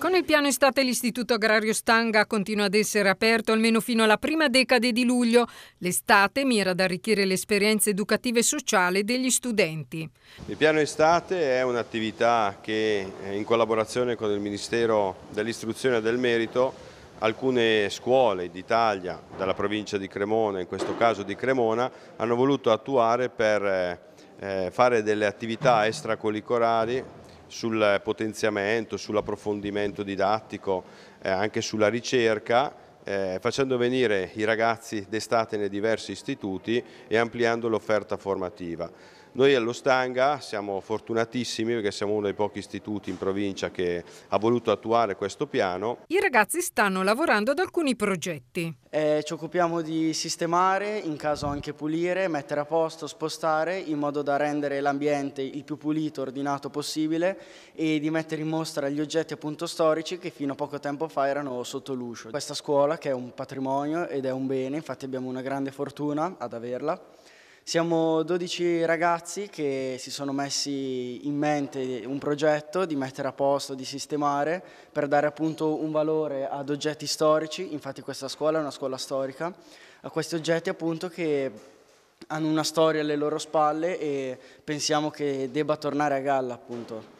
Con il piano estate l'Istituto Agrario Stanga continua ad essere aperto almeno fino alla prima decade di luglio. L'estate mira ad arricchire le esperienze educative e sociali degli studenti. Il piano estate è un'attività che eh, in collaborazione con il Ministero dell'Istruzione e del Merito alcune scuole d'Italia, dalla provincia di Cremona, in questo caso di Cremona, hanno voluto attuare per eh, eh, fare delle attività extracurricolari sul potenziamento, sull'approfondimento didattico, eh, anche sulla ricerca eh, facendo venire i ragazzi d'estate nei diversi istituti e ampliando l'offerta formativa. Noi allo Stanga siamo fortunatissimi perché siamo uno dei pochi istituti in provincia che ha voluto attuare questo piano. I ragazzi stanno lavorando ad alcuni progetti. Eh, ci occupiamo di sistemare, in caso anche pulire, mettere a posto, spostare in modo da rendere l'ambiente il più pulito, e ordinato possibile e di mettere in mostra gli oggetti appunto storici che fino a poco tempo fa erano sotto l'uscio. Questa scuola scuola che è un patrimonio ed è un bene, infatti abbiamo una grande fortuna ad averla. Siamo 12 ragazzi che si sono messi in mente un progetto di mettere a posto, di sistemare per dare appunto un valore ad oggetti storici, infatti questa scuola è una scuola storica, a questi oggetti appunto che hanno una storia alle loro spalle e pensiamo che debba tornare a galla appunto.